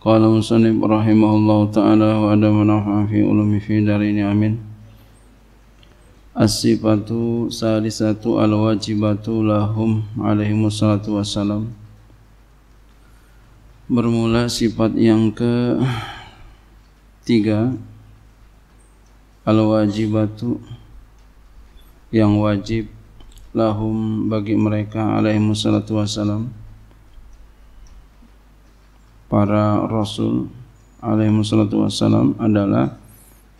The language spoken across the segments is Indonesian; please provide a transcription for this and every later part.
Qala musannif rahimahullahu taala wa adam nafa fi ulumi fi darini amin. As-sifatu salisatu al-wajibatu lahum alaihi wassalatu wassalam. Bermula sifat yang ke tiga al-wajibatu yang wajib lahum bagi mereka alaihi wassalatu wassalam para rasul alaihi wassalatu wassalam adalah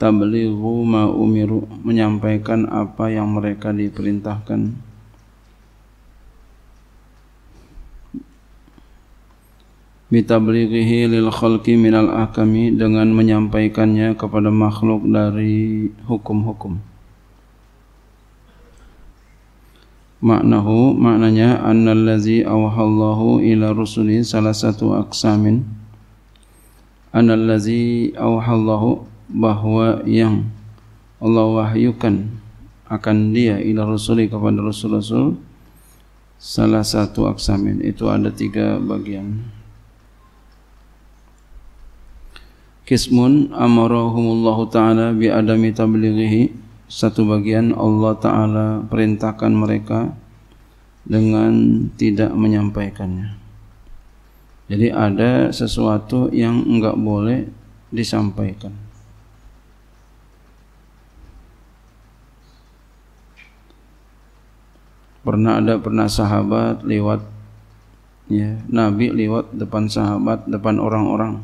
tablighu ma umiru menyampaikan apa yang mereka diperintahkan bitablighihi lil khalqi minal akami dengan menyampaikannya kepada makhluk dari hukum-hukum maknahu maknanya annallazi awahallahu ila rusuli salah satu aksamin annallazi awahallahu bahwa yang Allah wahyukan akan dia ila rusuli kepada rasul-rasul salah satu aksamin itu ada tiga bagian kismun amarahumullahu ta'ala bi adami tablighihi satu bagian Allah Ta'ala perintahkan mereka dengan tidak menyampaikannya. Jadi ada sesuatu yang enggak boleh disampaikan. Pernah ada pernah sahabat lewat ya, Nabi lewat depan sahabat, depan orang-orang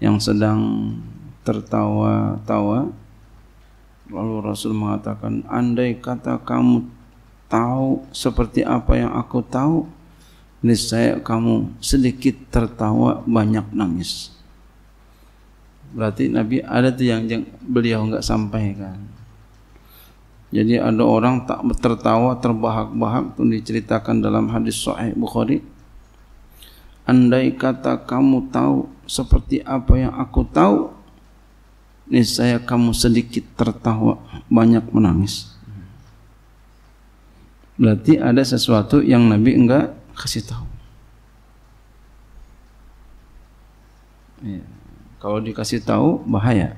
yang sedang tertawa-tawa Lalu Rasul mengatakan, andai kata kamu tahu seperti apa yang aku tahu, niscaya kamu sedikit tertawa banyak nangis. Berarti Nabi ada tuh yang, yang beliau nggak sampaikan. Jadi ada orang tak tertawa terbahak-bahak pun diceritakan dalam hadis Sahih Bukhari. Andai kata kamu tahu seperti apa yang aku tahu, saya kamu sedikit tertawa, banyak menangis. Berarti ada sesuatu yang Nabi enggak kasih tahu. Iya. Kalau dikasih tahu bahaya.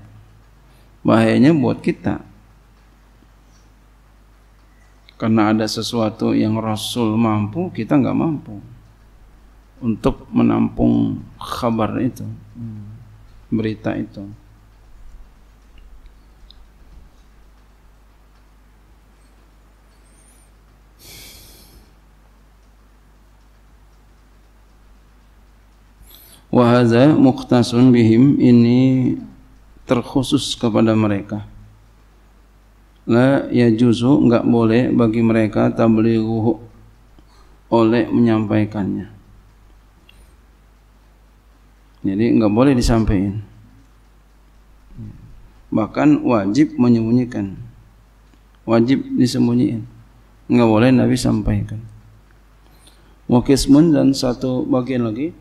Bahayanya buat kita. Karena ada sesuatu yang Rasul mampu, kita enggak mampu untuk menampung kabar itu, berita itu. wahaza muktasun bihim ini terkhusus kepada mereka. La ya Juzu enggak boleh bagi mereka tablighu oleh menyampaikannya. Jadi enggak boleh disampaikan. Bahkan wajib menyembunyikan. Wajib disembunyikan. Enggak boleh Nabi sampaikan. Wakismun dan satu bagian lagi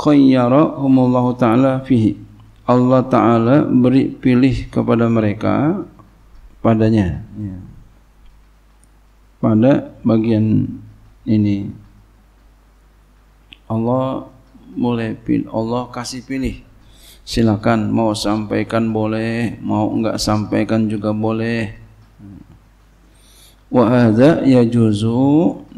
khayyarahumullahu ta'ala fihi Allah Ta'ala beri pilih kepada mereka padanya ya. pada bagian ini Allah mulai pilih, Allah kasih pilih silakan mau sampaikan boleh mau enggak sampaikan juga boleh wa hadza yajuzu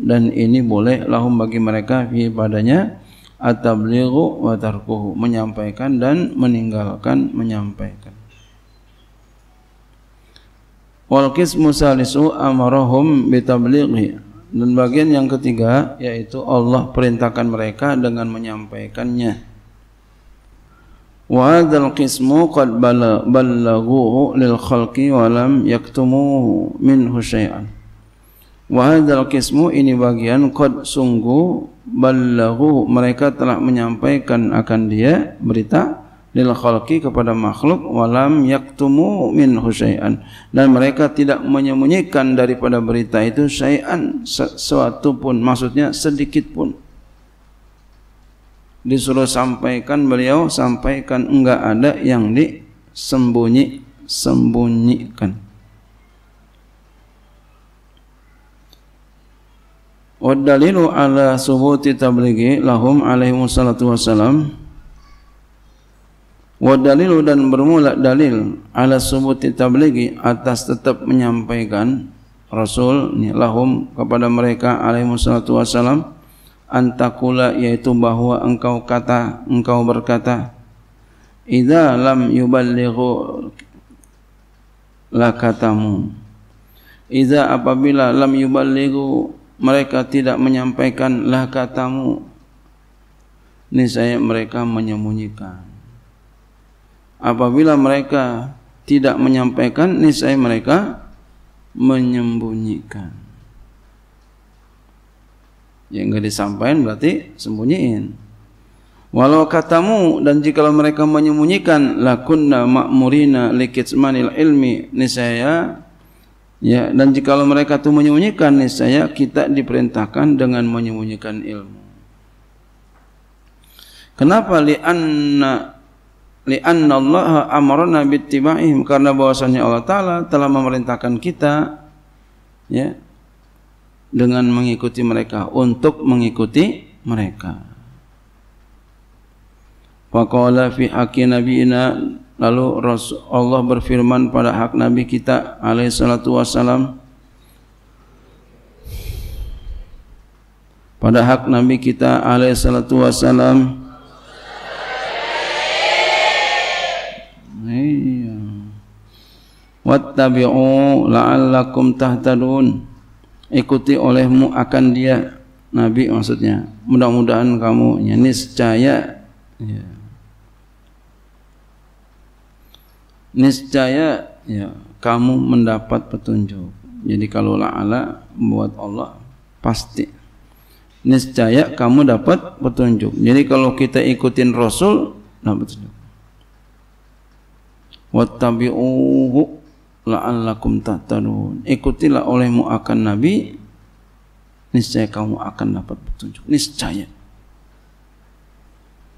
dan ini boleh lahum bagi mereka fi padanya at-tablighu wa tarkuhu menyampaikan dan meninggalkan menyampaikan wal qismu salisu amarahum bitablighi dan bagian yang ketiga yaitu Allah perintahkan mereka dengan menyampaikannya wa hadzal qismu qad ballaghu lil khalqi wa lam yaktumu minhu syai'an wa hadzal qismu ini bagian qad sungguh balaghu mereka telah menyampaikan akan dia berita lil khalqi kepada makhluk walam yaktumu min husai'an dan mereka tidak menyembunyikan daripada berita itu syai'an sesuatu pun maksudnya sedikit pun disuruh sampaikan beliau sampaikan enggak ada yang disembunyi sembunyikan Wa dalilu ala subuti tablighi lahum alaihi wassalatu wassalam Wa dalilu dan bermula dalil ala subuti tablighi atas tetap menyampaikan Rasul lahum kepada mereka alaihi wassalatu wassalam antakula yaitu bahwa engkau kata engkau berkata idza lam yuballighu katamu. idza apabila lam yuballighu mereka tidak menyampaikan lah katamu saya mereka menyembunyikan apabila mereka tidak menyampaikan saya mereka menyembunyikan yang enggak disampaikan berarti sembunyiin walau katamu dan jikalau mereka menyembunyikan lakunna ma'murina likitsmanil ilmi saya. Ya, dan jikalau mereka itu menyembunyikan niscaya kita diperintahkan dengan menyembunyikan ilmu. Kenapa li'anna li'anna Allah amarna bittiba'ihim karena bahwasanya Allah taala telah memerintahkan kita ya dengan mengikuti mereka untuk mengikuti mereka. Faqala fi haqqi nabiyina Lalu Allah berfirman pada hak Nabi kita alaihi salatu wassalam pada hak Nabi kita alaihi salatu wassalam iya. Wattabi'u la'allakum tahtadun. Ikuti olehmu akan dia Nabi maksudnya. Mudah-mudahan kamu ini ya, secaya. Iya. niscaya ya kamu mendapat petunjuk. Jadi kalau la'ala buat Allah pasti niscaya kamu dapat petunjuk. Jadi kalau kita ikutin Rasul nah petunjuk. Wattabi'uhu la'allakum tahtadun. Ikutilah olehmu akan nabi niscaya kamu akan dapat petunjuk. Niscaya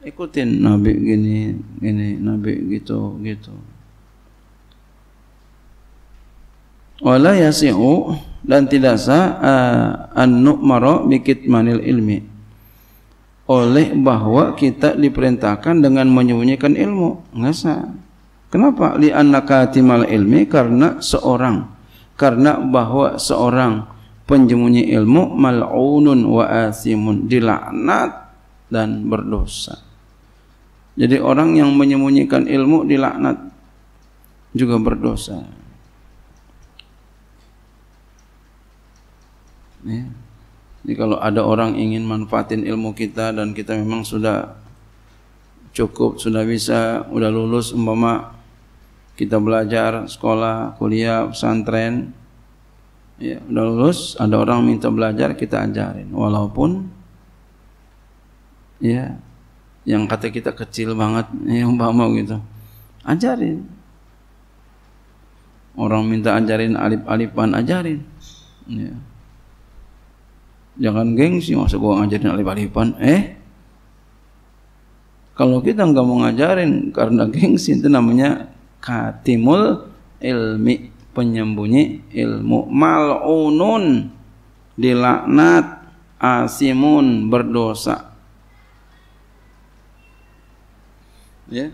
ikutin nabi gini gini nabi gitu gitu wala yasi'u dan tidak sah uh, an-nu'mara bikitmanil ilmi oleh bahwa kita diperintahkan dengan menyembunyikan ilmu nggak sah kenapa li annakatimal ilmi karena seorang karena bahwa seorang penjemunyi ilmu mal'unun wa asimun dilaknat dan berdosa jadi orang yang menyembunyikan ilmu dilaknat juga berdosa Ya. Jadi kalau ada orang ingin manfaatin ilmu kita dan kita memang sudah cukup, sudah bisa, sudah lulus umpama kita belajar sekolah, kuliah, pesantren, ya, udah lulus, ada orang minta belajar kita ajarin walaupun ya yang kata kita kecil banget ya umpama gitu. Ajarin. Orang minta ajarin alif-alifan ajarin. Ya jangan gengsi masa gua ngajarin alif-alifan eh kalau kita nggak mau ngajarin karena gengsi itu namanya katimul ilmi penyembunyi ilmu malunun dilaknat asimun berdosa ya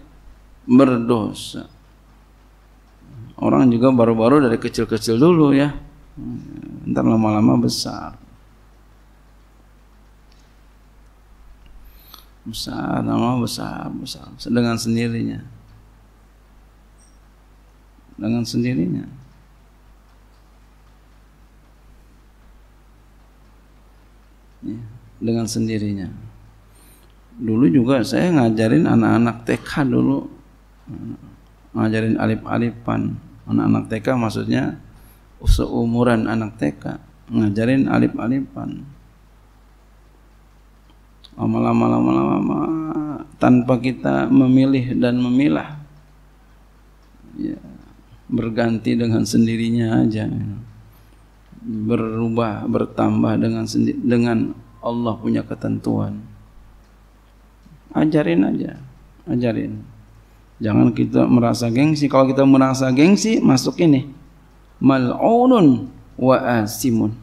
berdosa orang juga baru-baru dari kecil-kecil dulu ya ntar lama-lama besar besar, nama besar, besar dengan sendirinya. Dengan sendirinya. Ya, dengan sendirinya. Dulu juga saya ngajarin anak-anak TK dulu. Ngajarin alif-alifan. Anak-anak TK maksudnya seumuran anak TK. Ngajarin alif-alifan lama-lama lama-lama tanpa kita memilih dan memilah ya, berganti dengan sendirinya aja berubah bertambah dengan sendi dengan Allah punya ketentuan ajarin aja ajarin jangan kita merasa gengsi kalau kita merasa gengsi masuk ini mal'unun wa asimun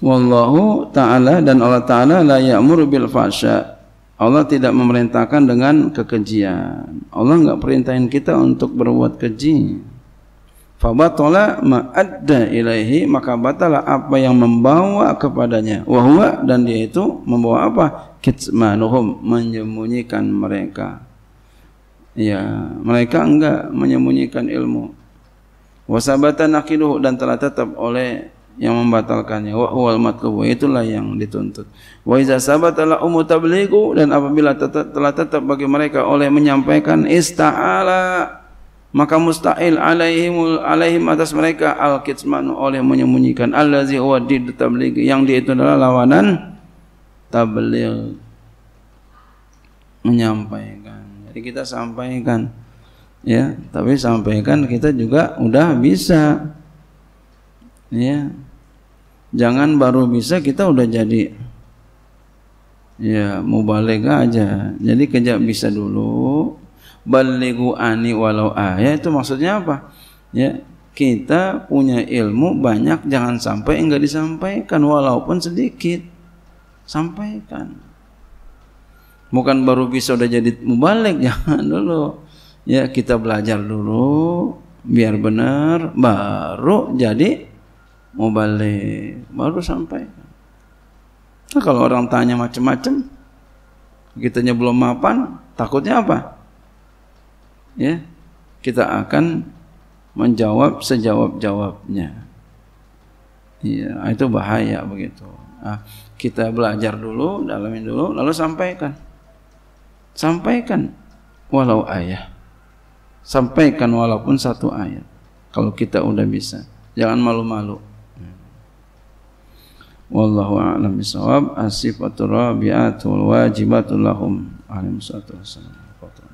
Wallahu ta'ala dan Allah ta'ala la ya'mur bil fasya. Allah tidak memerintahkan dengan kekejian. Allah enggak perintahin kita untuk berbuat keji. ma ma'adda ilaihi maka batala apa yang membawa kepadanya. Wahwa dan dia itu membawa apa? Kitsmanuhum menyembunyikan mereka. Ya, mereka enggak menyembunyikan ilmu. Wasabatan akiduh dan telah tetap oleh yang membatalkannya wa huwal matlub itulah yang dituntut wa iza sabatala umu tabligu dan apabila tetap, telah tetap bagi mereka oleh menyampaikan ista'ala maka musta'il alaihimul alaihim atas mereka al kitman oleh menyembunyikan allazi huwa did tabligh yang dia itu adalah lawanan tabligh menyampaikan jadi kita sampaikan ya tapi sampaikan kita juga udah bisa ya jangan baru bisa kita udah jadi ya mubalega aja jadi kerja bisa dulu balighu ani walau ayat itu maksudnya apa ya kita punya ilmu banyak jangan sampai enggak disampaikan walaupun sedikit sampaikan bukan baru bisa udah jadi mubalik jangan dulu ya kita belajar dulu biar benar baru jadi mau balik baru sampai nah, kalau orang tanya macam-macam kitanya belum mapan takutnya apa ya kita akan menjawab sejawab-jawabnya ya itu bahaya begitu nah, kita belajar dulu dalamin dulu lalu sampaikan sampaikan walau ayah sampaikan walaupun satu ayat kalau kita udah bisa jangan malu-malu wallahu a'lam bisawab as-sifatur rabi'atul wajibatul lahum alaihi wassalam